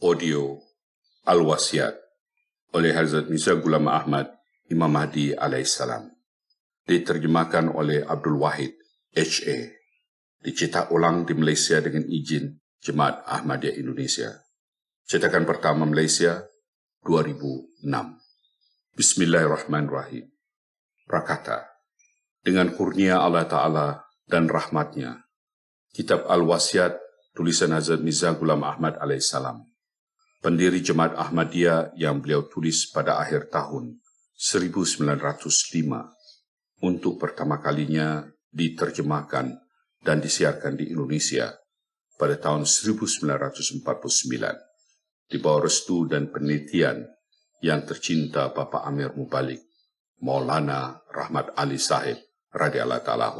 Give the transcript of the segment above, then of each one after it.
audio Al-Wasiat oleh Hazrat Musa Gulam Ahmad Imam Mahdi alaihissalam. Diterjemahkan oleh Abdul Wahid, HA. Dicetak ulang di Malaysia dengan izin Jemaat Ahmadiyah Indonesia. Cetakan pertama Malaysia 2006. Bismillahirrahmanirrahim. Prakata. Dengan kurnia Allah Ta'ala dan rahmatnya. Kitab Al-Wasiat tulisan Hazrat Mirza Ghulam Ahmad alaihissalam pendiri Jemaat Ahmadiyah yang beliau tulis pada akhir tahun 1905 untuk pertama kalinya diterjemahkan dan disiarkan di Indonesia pada tahun 1949 di bawah restu dan penelitian yang tercinta Bapak Amir Mubalik, Maulana Rahmat Ali Sahib, Radialah ta'ala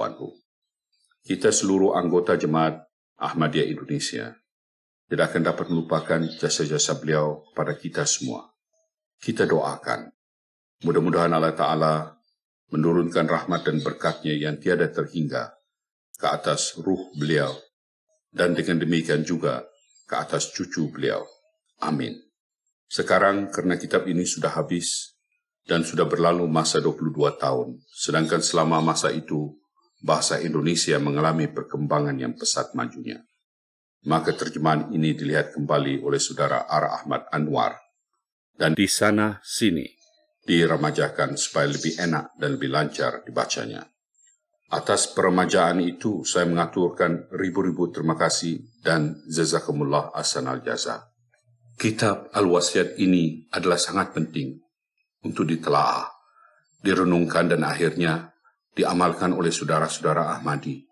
Kita seluruh anggota jemaat Ahmadiyah Indonesia tidak akan dapat melupakan jasa-jasa beliau pada kita semua. Kita doakan. Mudah-mudahan Allah Ta'ala menurunkan rahmat dan berkatnya yang tiada terhingga ke atas ruh beliau dan dengan demikian juga ke atas cucu beliau. Amin. Sekarang karena kitab ini sudah habis dan sudah berlalu masa 22 tahun, sedangkan selama masa itu bahasa Indonesia mengalami perkembangan yang pesat majunya. Maka terjemahan ini dilihat kembali oleh saudara Ar Ahmad Anwar. Dan di sana sini diremajakan supaya lebih enak dan lebih lancar dibacanya. Atas peremajaan itu saya mengaturkan ribu-ribu terima kasih dan jazakumullah asan al jaza. Kitab Al-Wasiat ini adalah sangat penting untuk ditelaah, direnungkan dan akhirnya diamalkan oleh saudara-saudara Ahmadi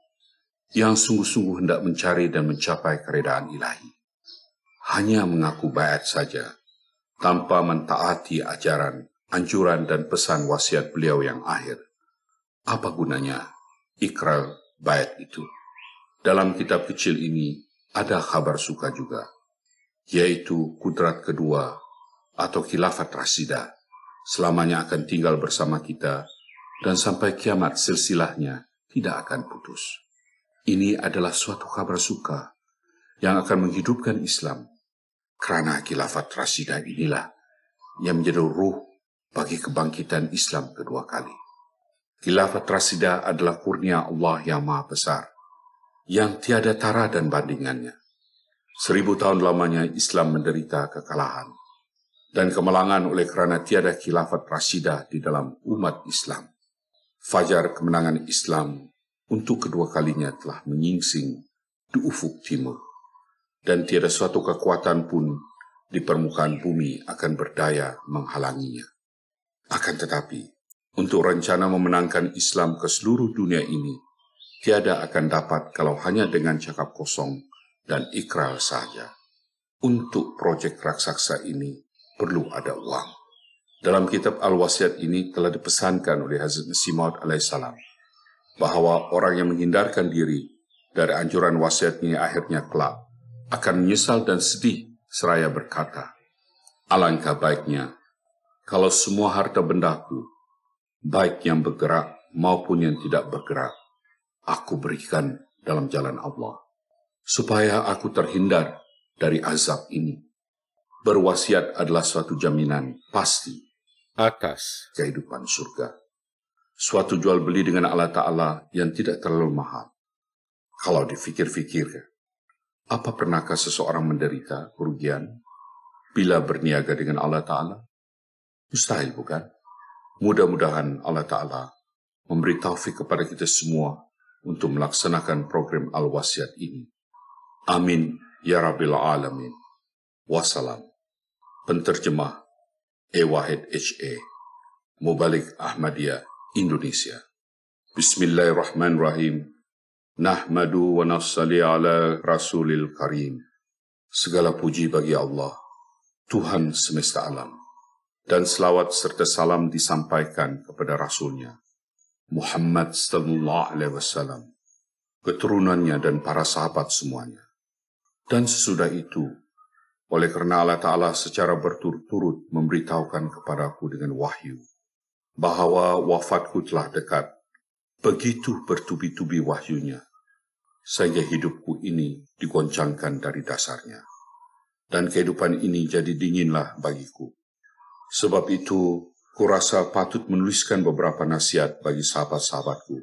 yang sungguh-sungguh hendak mencari dan mencapai keredaan ilahi. Hanya mengaku bayat saja, tanpa mentaati ajaran, anjuran, dan pesan wasiat beliau yang akhir. Apa gunanya ikrar bayat itu? Dalam kitab kecil ini ada kabar suka juga, yaitu kudrat kedua atau khilafat Rasidah selamanya akan tinggal bersama kita dan sampai kiamat silsilahnya tidak akan putus. Ini adalah suatu kabar suka yang akan menghidupkan Islam. Karena khilafat Rasidah inilah yang menjadi ruh bagi kebangkitan Islam kedua kali. Khilafat Rasidah adalah kurnia Allah yang maha besar, yang tiada tara dan bandingannya. Seribu tahun lamanya Islam menderita kekalahan dan kemalangan oleh kerana tiada khilafat Rasidah di dalam umat Islam. Fajar kemenangan Islam untuk kedua kalinya telah menyingsing di ufuk timur, dan tiada suatu kekuatan pun di permukaan bumi akan berdaya menghalanginya. Akan tetapi, untuk rencana memenangkan Islam ke seluruh dunia ini, tiada akan dapat kalau hanya dengan cakap kosong dan ikrar saja. Untuk proyek raksasa ini perlu ada uang. Dalam kitab Al-Wasiat ini telah dipesankan oleh Hazrat Masih alaihissalam bahwa orang yang menghindarkan diri dari anjuran wasiatnya akhirnya kelak akan menyesal dan sedih seraya berkata, Alangkah baiknya kalau semua harta bendaku, baik yang bergerak maupun yang tidak bergerak, aku berikan dalam jalan Allah, supaya aku terhindar dari azab ini. Berwasiat adalah suatu jaminan pasti atas kehidupan surga suatu jual beli dengan Allah Ta'ala yang tidak terlalu mahal. Kalau difikir fikirkan, apa pernahkah seseorang menderita kerugian bila berniaga dengan Allah Ta'ala? Mustahil bukan? Mudah-mudahan Allah Ta'ala memberi taufik kepada kita semua untuk melaksanakan program Al-Wasiat ini. Amin. Ya Rabbil Alamin. Wassalam. Penterjemah Ewahed Wahid H.A. Mubalik Ahmadiyah Indonesia. Bismillahirrahmanirrahim. Nahmadu wa nassali ala rasulil karim. Segala puji bagi Allah, Tuhan semesta alam. Dan selawat serta salam disampaikan kepada Rasulnya, Muhammad Sallallahu Alaihi Wasallam, keturunannya dan para sahabat semuanya. Dan sesudah itu, oleh karena Allah Ta'ala secara berturut-turut memberitahukan kepadaku dengan wahyu bahwa wafatku telah dekat. Begitu bertubi-tubi wahyunya, sehingga hidupku ini digoncangkan dari dasarnya. Dan kehidupan ini jadi dinginlah bagiku. Sebab itu, kurasa patut menuliskan beberapa nasihat bagi sahabat-sahabatku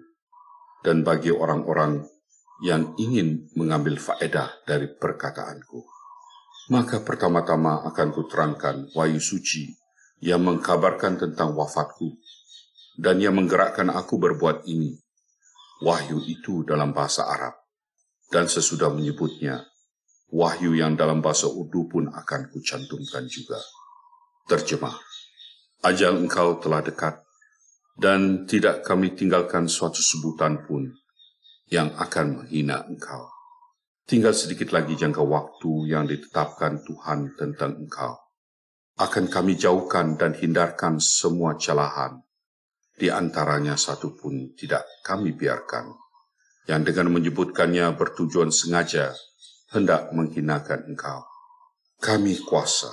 dan bagi orang-orang yang ingin mengambil faedah dari perkataanku. Maka pertama-tama akan kuterangkan wahyu suci yang mengkabarkan tentang wafatku dan yang menggerakkan aku berbuat ini. Wahyu itu dalam bahasa Arab. Dan sesudah menyebutnya, wahyu yang dalam bahasa Urdu pun akan kucantumkan juga. Terjemah. Ajal engkau telah dekat, dan tidak kami tinggalkan suatu sebutan pun yang akan menghina engkau. Tinggal sedikit lagi jangka waktu yang ditetapkan Tuhan tentang engkau. Akan kami jauhkan dan hindarkan semua celahan, di antaranya satu pun tidak kami biarkan, yang dengan menyebutkannya bertujuan sengaja hendak menghinakan engkau. Kami kuasa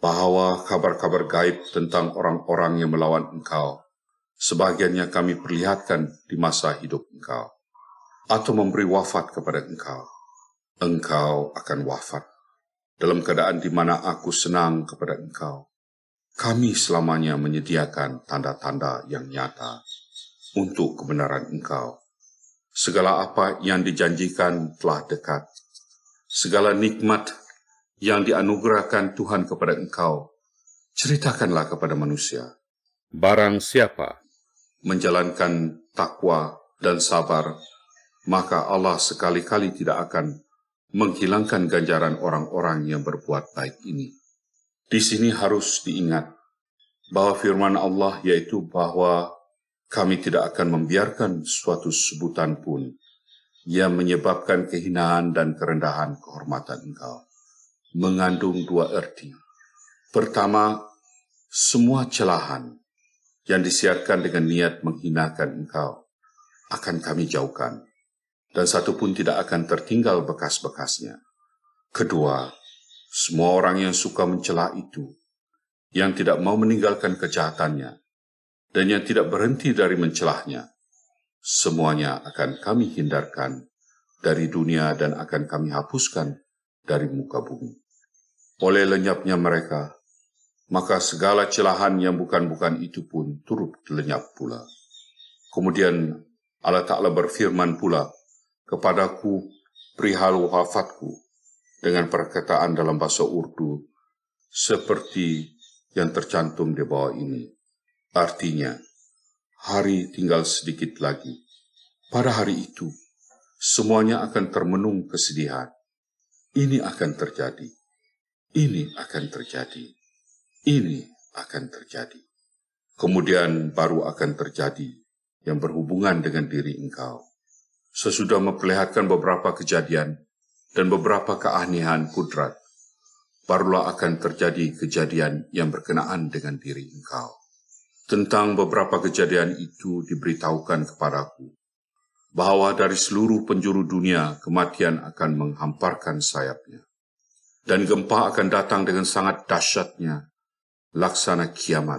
bahwa kabar-kabar gaib tentang orang-orang yang melawan engkau, sebagiannya kami perlihatkan di masa hidup engkau, atau memberi wafat kepada engkau. Engkau akan wafat dalam keadaan di mana aku senang kepada engkau kami selamanya menyediakan tanda-tanda yang nyata untuk kebenaran engkau. Segala apa yang dijanjikan telah dekat. Segala nikmat yang dianugerahkan Tuhan kepada engkau, ceritakanlah kepada manusia. Barang siapa menjalankan takwa dan sabar, maka Allah sekali-kali tidak akan menghilangkan ganjaran orang-orang yang berbuat baik ini di sini harus diingat bahwa firman Allah yaitu bahwa kami tidak akan membiarkan suatu sebutan pun yang menyebabkan kehinaan dan kerendahan kehormatan engkau. Mengandung dua erti. Pertama, semua celahan yang disiarkan dengan niat menghinakan engkau akan kami jauhkan, dan satu pun tidak akan tertinggal bekas-bekasnya. Kedua, semua orang yang suka mencela itu, yang tidak mau meninggalkan kejahatannya, dan yang tidak berhenti dari mencelahnya, semuanya akan kami hindarkan dari dunia dan akan kami hapuskan dari muka bumi. Oleh lenyapnya mereka, maka segala celahan yang bukan-bukan itu pun turut lenyap pula. Kemudian Allah Ta'ala berfirman pula, Kepadaku perihal wafatku, dengan perkataan dalam bahasa Urdu seperti yang tercantum di bawah ini. Artinya, hari tinggal sedikit lagi. Pada hari itu, semuanya akan termenung kesedihan. Ini akan terjadi. Ini akan terjadi. Ini akan terjadi. Kemudian baru akan terjadi yang berhubungan dengan diri engkau. Sesudah memperlihatkan beberapa kejadian, dan beberapa keanehan kudrat, barulah akan terjadi kejadian yang berkenaan dengan diri engkau. Tentang beberapa kejadian itu diberitahukan kepadaku, bahwa dari seluruh penjuru dunia kematian akan menghamparkan sayapnya. Dan gempa akan datang dengan sangat dahsyatnya, laksana kiamat.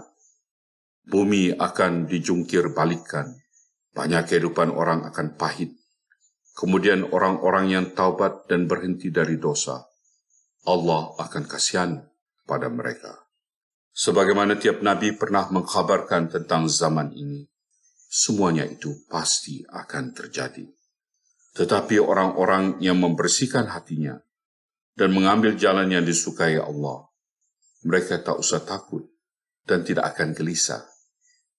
Bumi akan dijungkir balikan, banyak kehidupan orang akan pahit kemudian orang-orang yang taubat dan berhenti dari dosa, Allah akan kasihan pada mereka. Sebagaimana tiap nabi pernah mengkhabarkan tentang zaman ini, semuanya itu pasti akan terjadi. Tetapi orang-orang yang membersihkan hatinya dan mengambil jalan yang disukai Allah, mereka tak usah takut dan tidak akan gelisah.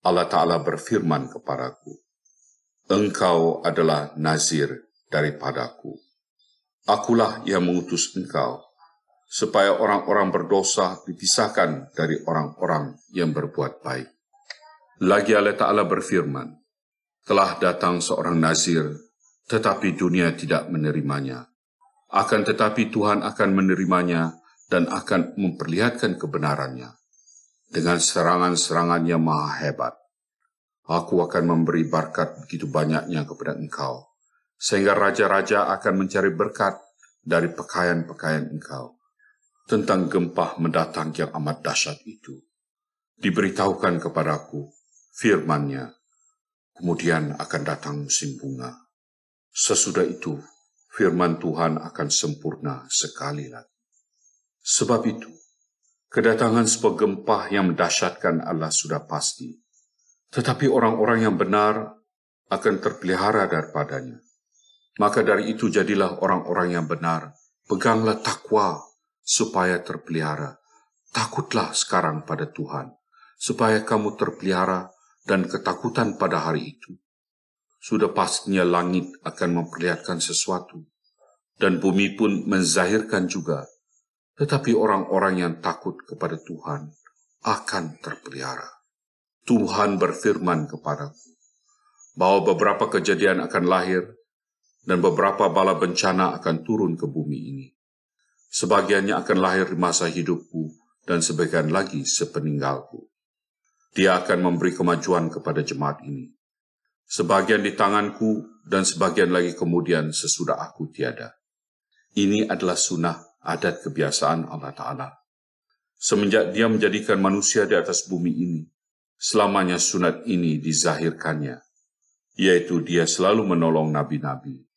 Allah Ta'ala berfirman kepadaku, Engkau adalah nazir daripadaku. Akulah yang mengutus engkau, supaya orang-orang berdosa dipisahkan dari orang-orang yang berbuat baik. Lagi Allah Ta'ala berfirman, telah datang seorang Nazir, tetapi dunia tidak menerimanya. Akan tetapi Tuhan akan menerimanya dan akan memperlihatkan kebenarannya dengan serangan serangannya maha hebat. Aku akan memberi barkat begitu banyaknya kepada engkau, sehingga raja-raja akan mencari berkat dari pakaian-pakaian engkau. Tentang gempa mendatang yang amat dahsyat itu, diberitahukan kepadaku firmannya, kemudian akan datang musim bunga. Sesudah itu, firman Tuhan akan sempurna sekali lagi. Sebab itu, kedatangan sebuah gempa yang mendahsyatkan Allah sudah pasti. Tetapi orang-orang yang benar akan terpelihara daripadanya. Maka dari itu jadilah orang-orang yang benar. Peganglah takwa supaya terpelihara. Takutlah sekarang pada Tuhan, supaya kamu terpelihara dan ketakutan pada hari itu. Sudah pastinya langit akan memperlihatkan sesuatu, dan bumi pun menzahirkan juga. Tetapi orang-orang yang takut kepada Tuhan akan terpelihara. Tuhan berfirman kepadaku, bahwa beberapa kejadian akan lahir dan beberapa bala bencana akan turun ke bumi ini. Sebagiannya akan lahir di masa hidupku, dan sebagian lagi sepeninggalku. Dia akan memberi kemajuan kepada jemaat ini. Sebagian di tanganku, dan sebagian lagi kemudian sesudah aku tiada. Ini adalah sunnah adat kebiasaan Allah Ta'ala. Semenjak dia menjadikan manusia di atas bumi ini, selamanya sunat ini dizahirkannya, yaitu dia selalu menolong nabi-nabi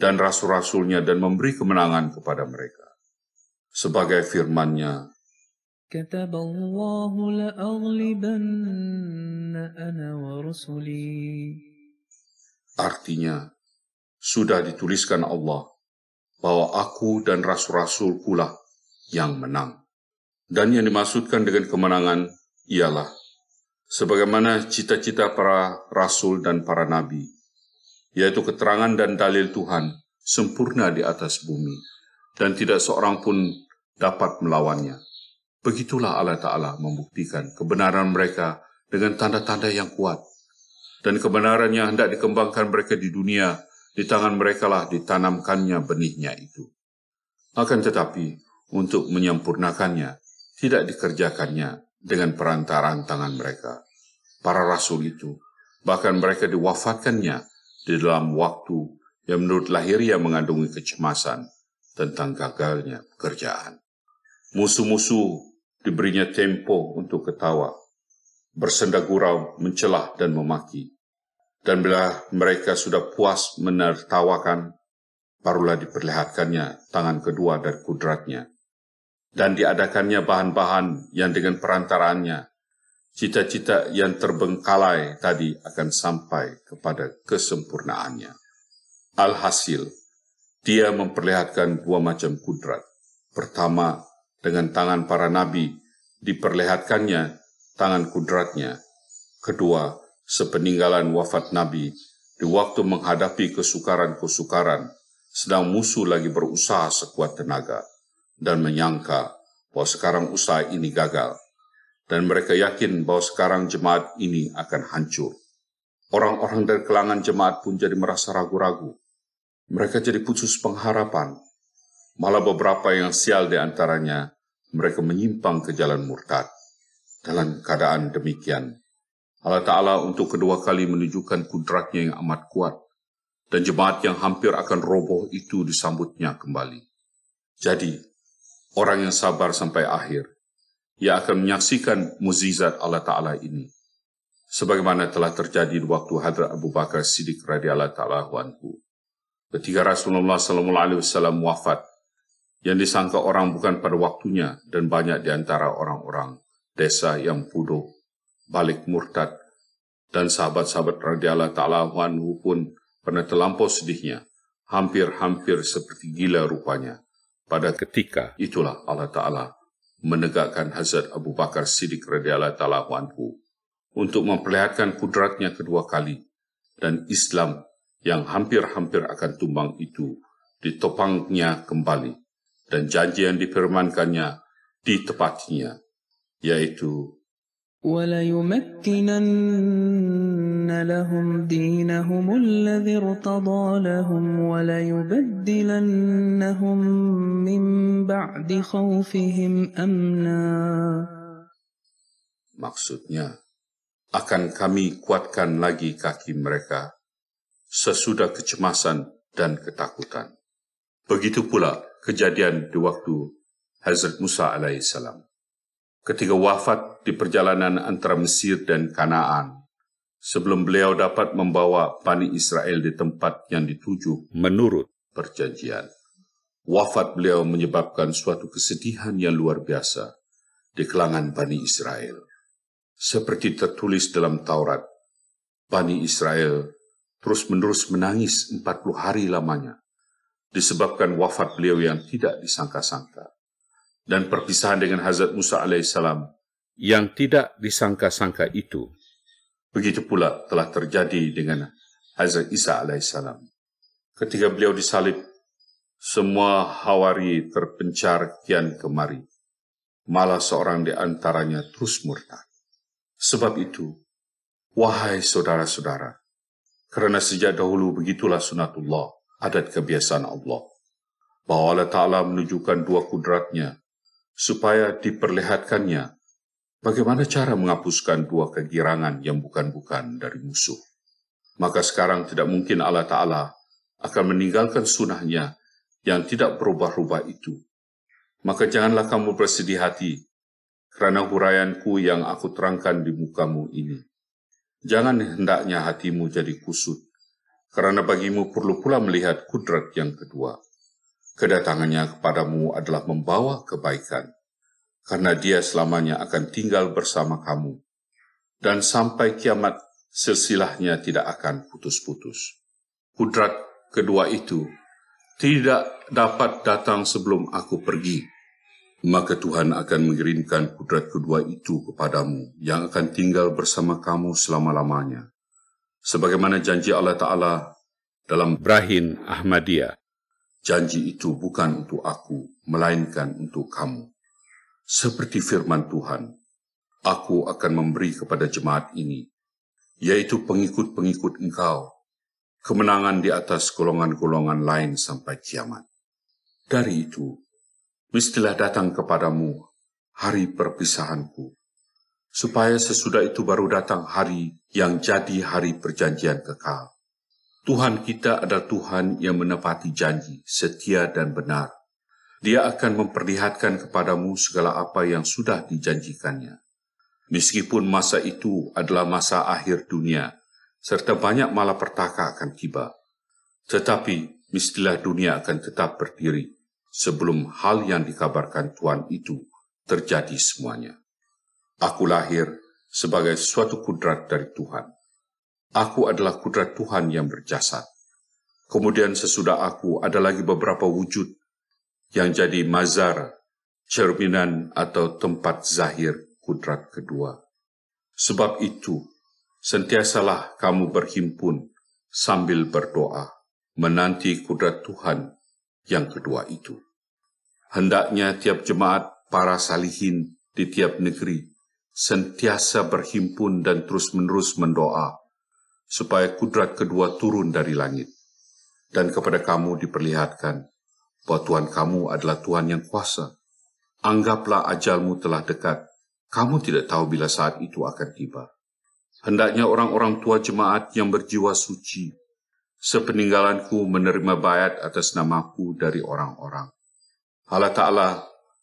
dan rasul-rasulnya dan memberi kemenangan kepada mereka. Sebagai firmannya, nya Artinya, sudah dituliskan Allah bahwa aku dan rasul-rasul pula yang menang. Dan yang dimaksudkan dengan kemenangan ialah sebagaimana cita-cita para rasul dan para nabi yaitu keterangan dan dalil Tuhan, sempurna di atas bumi, dan tidak seorang pun dapat melawannya. Begitulah Allah Ta'ala membuktikan kebenaran mereka dengan tanda-tanda yang kuat. Dan kebenaran yang hendak dikembangkan mereka di dunia, di tangan mereka lah ditanamkannya benihnya itu. Akan tetapi, untuk menyempurnakannya, tidak dikerjakannya dengan perantaraan tangan mereka. Para rasul itu, bahkan mereka diwafatkannya di dalam waktu yang menurut lahirnya mengandungi kecemasan tentang gagalnya pekerjaan. Musuh-musuh diberinya tempo untuk ketawa, bersenda gurau, mencelah dan memaki. Dan bila mereka sudah puas menertawakan, barulah diperlihatkannya tangan kedua dan kudratnya. Dan diadakannya bahan-bahan yang dengan perantaraannya cita-cita yang terbengkalai tadi akan sampai kepada kesempurnaannya. Alhasil, dia memperlihatkan dua macam kudrat. Pertama, dengan tangan para nabi, diperlihatkannya tangan kudratnya. Kedua, sepeninggalan wafat nabi, di waktu menghadapi kesukaran-kesukaran, sedang musuh lagi berusaha sekuat tenaga, dan menyangka bahwa sekarang usaha ini gagal dan mereka yakin bahwa sekarang jemaat ini akan hancur. Orang-orang dari kalangan jemaat pun jadi merasa ragu-ragu. Mereka jadi putus pengharapan. Malah beberapa yang sial di antaranya, mereka menyimpang ke jalan murtad. Dalam keadaan demikian, Allah Ta'ala untuk kedua kali menunjukkan kudratnya yang amat kuat, dan jemaat yang hampir akan roboh itu disambutnya kembali. Jadi, orang yang sabar sampai akhir, ia akan menyaksikan muzizat Allah Ta'ala ini. Sebagaimana telah terjadi di waktu hadrat Abu Bakar Siddiq radhiyallahu ta'ala anhu. Ketika Rasulullah SAW wafat, yang disangka orang bukan pada waktunya dan banyak di antara orang-orang desa yang bodoh, balik murtad, dan sahabat-sahabat radhiyallahu ta'ala anhu pun pernah terlampau sedihnya, hampir-hampir seperti gila rupanya. Pada ketika itulah Allah Ta'ala menegakkan Hazrat Abu Bakar Siddiq radhiyallahu taala anhu untuk memperlihatkan kudratnya kedua kali dan Islam yang hampir-hampir akan tumbang itu ditopangnya kembali dan janji yang difirmankannya ditepatinya yaitu لهم دينهم الذي ارتضى لهم وليبدلنهم من بعد خوفهم أمنا Maksudnya, akan kami kuatkan lagi kaki mereka sesudah kecemasan dan ketakutan. Begitu pula kejadian di waktu Hazrat Musa alaihissalam. Ketika wafat di perjalanan antara Mesir dan Kanaan, sebelum beliau dapat membawa Bani Israel di tempat yang dituju menurut perjanjian. Wafat beliau menyebabkan suatu kesedihan yang luar biasa di kalangan Bani Israel. Seperti tertulis dalam Taurat, Bani Israel terus-menerus menangis 40 hari lamanya disebabkan wafat beliau yang tidak disangka-sangka dan perpisahan dengan Hazrat Musa alaihissalam yang tidak disangka-sangka itu Begitu pula telah terjadi dengan Hazrat Isa alaihissalam. Ketika beliau disalib, semua hawari terpencar kian kemari. Malah seorang di antaranya terus murtad. Sebab itu, wahai saudara-saudara, kerana sejak dahulu begitulah sunatullah, adat kebiasaan Allah. Bahwa Allah Ta'ala menunjukkan dua kudratnya, supaya diperlihatkannya Bagaimana cara menghapuskan dua kegirangan yang bukan-bukan dari musuh? Maka sekarang tidak mungkin Allah Ta'ala akan meninggalkan sunnahnya yang tidak berubah-ubah itu. Maka janganlah kamu bersedih hati kerana huraianku yang aku terangkan di mukamu ini. Jangan hendaknya hatimu jadi kusut, kerana bagimu perlu pula melihat kudrat yang kedua. Kedatangannya kepadamu adalah membawa kebaikan karena dia selamanya akan tinggal bersama kamu. Dan sampai kiamat, silsilahnya tidak akan putus-putus. Kudrat kedua itu tidak dapat datang sebelum aku pergi. Maka Tuhan akan mengirimkan kudrat kedua itu kepadamu yang akan tinggal bersama kamu selama-lamanya. Sebagaimana janji Allah Ta'ala dalam Brahin Ahmadiyah. Janji itu bukan untuk aku, melainkan untuk kamu. Seperti firman Tuhan, aku akan memberi kepada jemaat ini, yaitu pengikut-pengikut engkau, kemenangan di atas golongan-golongan lain sampai kiamat. Dari itu, mestilah datang kepadamu hari perpisahanku, supaya sesudah itu baru datang hari yang jadi hari perjanjian kekal. Tuhan kita adalah Tuhan yang menepati janji, setia dan benar, dia akan memperlihatkan kepadamu segala apa yang sudah dijanjikannya. Meskipun masa itu adalah masa akhir dunia, serta banyak malapertaka akan tiba. Tetapi, mistilah dunia akan tetap berdiri sebelum hal yang dikabarkan Tuhan itu terjadi semuanya. Aku lahir sebagai suatu kudrat dari Tuhan. Aku adalah kudrat Tuhan yang berjasad. Kemudian sesudah aku ada lagi beberapa wujud yang jadi mazar, cerminan atau tempat zahir kudrat kedua. Sebab itu, sentiasalah kamu berhimpun sambil berdoa, menanti kudrat Tuhan yang kedua itu. Hendaknya tiap jemaat para salihin di tiap negeri sentiasa berhimpun dan terus-menerus mendoa, supaya kudrat kedua turun dari langit, dan kepada kamu diperlihatkan bahwa Tuhan kamu adalah Tuhan yang kuasa. Anggaplah ajalmu telah dekat. Kamu tidak tahu bila saat itu akan tiba. Hendaknya orang-orang tua jemaat yang berjiwa suci, sepeninggalanku menerima bayat atas namaku dari orang-orang. Allah Ta'ala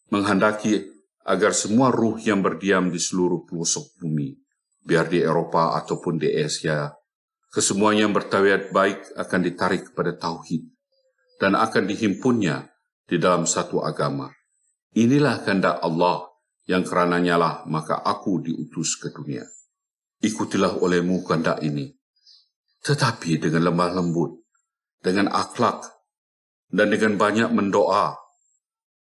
menghendaki agar semua ruh yang berdiam di seluruh pelosok bumi, biar di Eropa ataupun di Asia, kesemuanya yang bertawiat baik akan ditarik kepada Tauhid dan akan dihimpunnya di dalam satu agama. Inilah kehendak Allah yang kerananya lah maka aku diutus ke dunia. Ikutilah olehmu kehendak ini. Tetapi dengan lemah lembut, dengan akhlak, dan dengan banyak mendoa,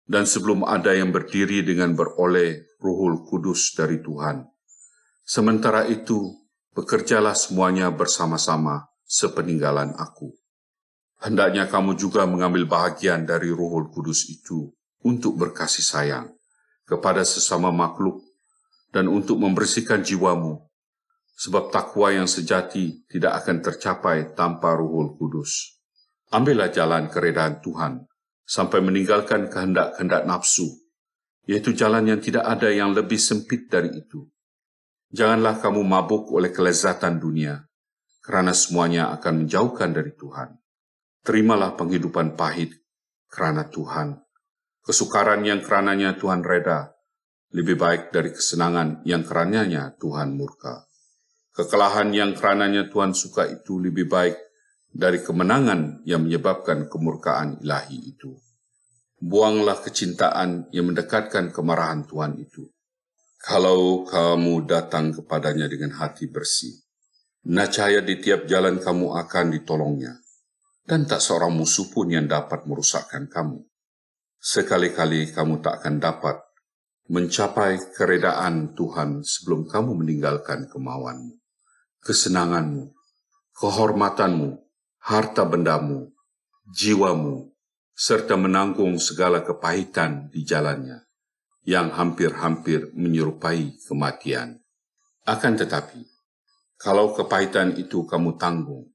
dan sebelum ada yang berdiri dengan beroleh ruhul kudus dari Tuhan. Sementara itu, bekerjalah semuanya bersama-sama sepeninggalan aku. Hendaknya kamu juga mengambil bahagian dari ruhul Kudus itu untuk berkasih sayang kepada sesama makhluk dan untuk membersihkan jiwamu, sebab takwa yang sejati tidak akan tercapai tanpa ruhul Kudus. Ambillah jalan keredaan Tuhan sampai meninggalkan kehendak-kehendak nafsu, yaitu jalan yang tidak ada yang lebih sempit dari itu. Janganlah kamu mabuk oleh kelezatan dunia, karena semuanya akan menjauhkan dari Tuhan terimalah penghidupan pahit kerana Tuhan. Kesukaran yang kerananya Tuhan reda, lebih baik dari kesenangan yang kerananya Tuhan murka. Kekalahan yang kerananya Tuhan suka itu lebih baik dari kemenangan yang menyebabkan kemurkaan ilahi itu. Buanglah kecintaan yang mendekatkan kemarahan Tuhan itu. Kalau kamu datang kepadanya dengan hati bersih, nacaya di tiap jalan kamu akan ditolongnya dan tak seorang musuh pun yang dapat merusakkan kamu. Sekali-kali kamu tak akan dapat mencapai keredaan Tuhan sebelum kamu meninggalkan kemauanmu, kesenanganmu, kehormatanmu, harta bendamu, jiwamu, serta menanggung segala kepahitan di jalannya yang hampir-hampir menyerupai kematian. Akan tetapi, kalau kepahitan itu kamu tanggung,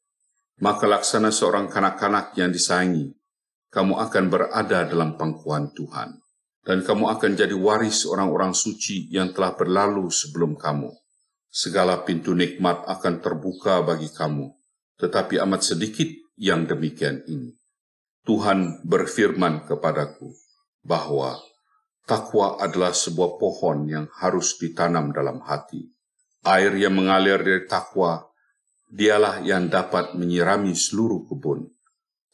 maka laksana seorang kanak-kanak yang disayangi, kamu akan berada dalam pangkuan Tuhan, dan kamu akan jadi waris orang-orang suci yang telah berlalu sebelum kamu. Segala pintu nikmat akan terbuka bagi kamu, tetapi amat sedikit yang demikian ini. Tuhan berfirman kepadaku bahwa takwa adalah sebuah pohon yang harus ditanam dalam hati. Air yang mengalir dari takwa dialah yang dapat menyirami seluruh kebun.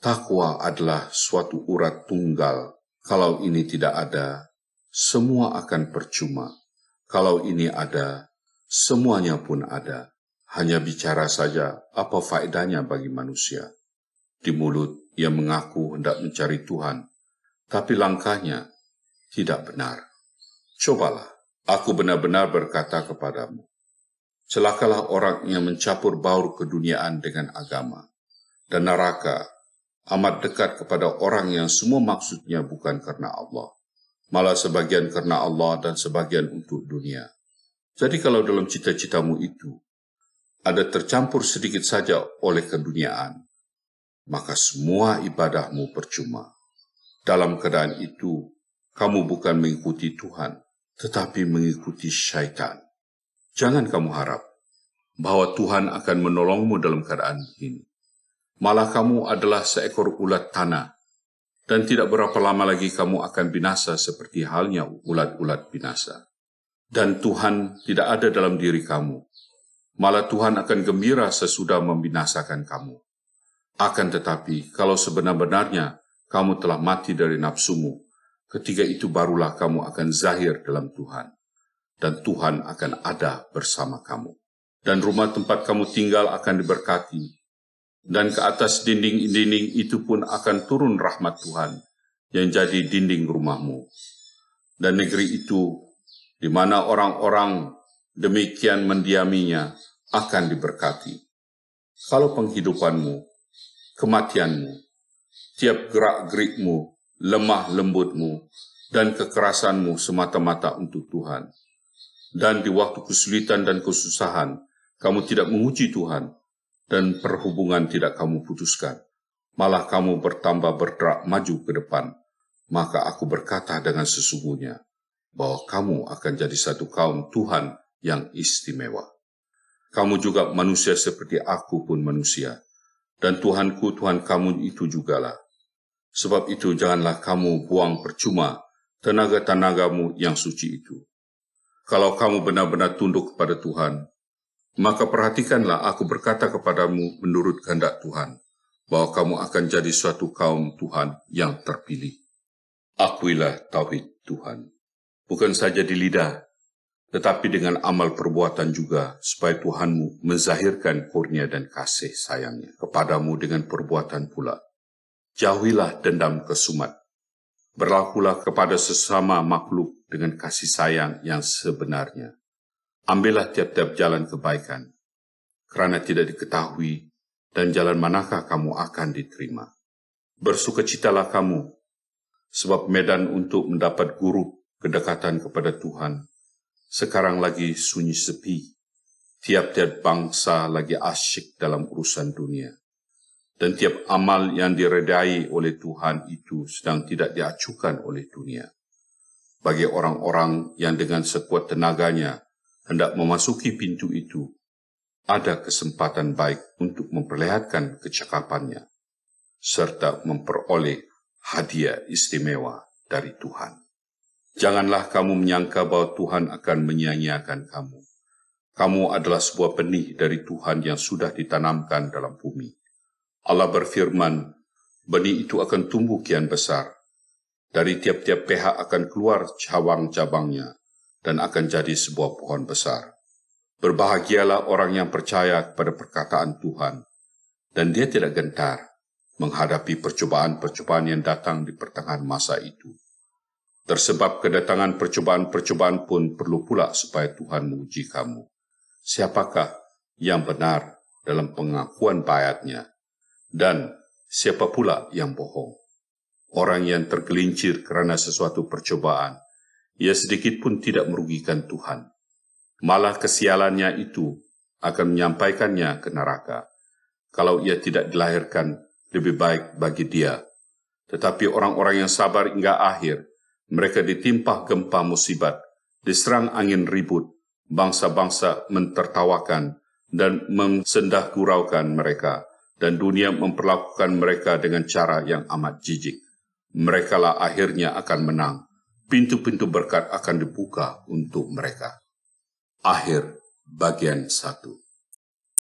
Takwa adalah suatu urat tunggal. Kalau ini tidak ada, semua akan percuma. Kalau ini ada, semuanya pun ada. Hanya bicara saja apa faedahnya bagi manusia. Di mulut ia mengaku hendak mencari Tuhan, tapi langkahnya tidak benar. Cobalah, aku benar-benar berkata kepadamu, Celakalah orang yang mencampur baur keduniaan dengan agama. Dan neraka amat dekat kepada orang yang semua maksudnya bukan karena Allah. Malah sebagian karena Allah dan sebagian untuk dunia. Jadi kalau dalam cita-citamu itu ada tercampur sedikit saja oleh keduniaan, maka semua ibadahmu percuma. Dalam keadaan itu, kamu bukan mengikuti Tuhan, tetapi mengikuti syaitan. Jangan kamu harap bahwa Tuhan akan menolongmu dalam keadaan ini. Malah kamu adalah seekor ulat tanah, dan tidak berapa lama lagi kamu akan binasa seperti halnya ulat-ulat binasa. Dan Tuhan tidak ada dalam diri kamu, malah Tuhan akan gembira sesudah membinasakan kamu. Akan tetapi, kalau sebenar-benarnya kamu telah mati dari nafsumu, ketika itu barulah kamu akan zahir dalam Tuhan dan Tuhan akan ada bersama kamu. Dan rumah tempat kamu tinggal akan diberkati, dan ke atas dinding-dinding itu pun akan turun rahmat Tuhan yang jadi dinding rumahmu. Dan negeri itu, di mana orang-orang demikian mendiaminya, akan diberkati. Kalau penghidupanmu, kematianmu, tiap gerak-gerikmu, lemah lembutmu, dan kekerasanmu semata-mata untuk Tuhan, dan di waktu kesulitan dan kesusahan, kamu tidak menguji Tuhan, dan perhubungan tidak kamu putuskan. Malah kamu bertambah berterak maju ke depan. Maka aku berkata dengan sesungguhnya, bahwa kamu akan jadi satu kaum Tuhan yang istimewa. Kamu juga manusia seperti aku pun manusia. Dan Tuhanku, Tuhan kamu itu jugalah. Sebab itu janganlah kamu buang percuma tenaga-tenagamu yang suci itu kalau kamu benar-benar tunduk kepada Tuhan, maka perhatikanlah aku berkata kepadamu menurut kehendak Tuhan, bahwa kamu akan jadi suatu kaum Tuhan yang terpilih. Akuilah tauhid Tuhan. Bukan saja di lidah, tetapi dengan amal perbuatan juga, supaya Tuhanmu menzahirkan kurnia dan kasih sayangnya kepadamu dengan perbuatan pula. Jauhilah dendam kesumat, Berlakulah kepada sesama makhluk dengan kasih sayang yang sebenarnya. Ambillah tiap-tiap jalan kebaikan, karena tidak diketahui dan jalan manakah kamu akan diterima. Bersukacitalah kamu, sebab medan untuk mendapat guru kedekatan kepada Tuhan sekarang lagi sunyi sepi. Tiap-tiap bangsa lagi asyik dalam urusan dunia. Dan tiap amal yang diredai oleh Tuhan itu sedang tidak diacukan oleh dunia. Bagi orang-orang yang dengan sekuat tenaganya hendak memasuki pintu itu, ada kesempatan baik untuk memperlihatkan kecakapannya, serta memperoleh hadiah istimewa dari Tuhan. Janganlah kamu menyangka bahwa Tuhan akan menyia-nyiakan kamu. Kamu adalah sebuah benih dari Tuhan yang sudah ditanamkan dalam bumi. Allah berfirman, benih itu akan tumbuh kian besar. Dari tiap-tiap pihak akan keluar cabang-cabangnya dan akan jadi sebuah pohon besar. Berbahagialah orang yang percaya kepada perkataan Tuhan dan dia tidak gentar menghadapi percobaan-percobaan yang datang di pertengahan masa itu. Tersebab kedatangan percobaan-percobaan pun perlu pula supaya Tuhan menguji kamu. Siapakah yang benar dalam pengakuan bayatnya dan siapa pula yang bohong. Orang yang tergelincir karena sesuatu percobaan, ia sedikit pun tidak merugikan Tuhan. Malah kesialannya itu akan menyampaikannya ke neraka. Kalau ia tidak dilahirkan, lebih baik bagi dia. Tetapi orang-orang yang sabar hingga akhir, mereka ditimpa gempa musibat, diserang angin ribut, bangsa-bangsa mentertawakan dan mensendah guraukan mereka dan dunia memperlakukan mereka dengan cara yang amat jijik. Merekalah akhirnya akan menang. Pintu-pintu berkat akan dibuka untuk mereka. Akhir bagian satu.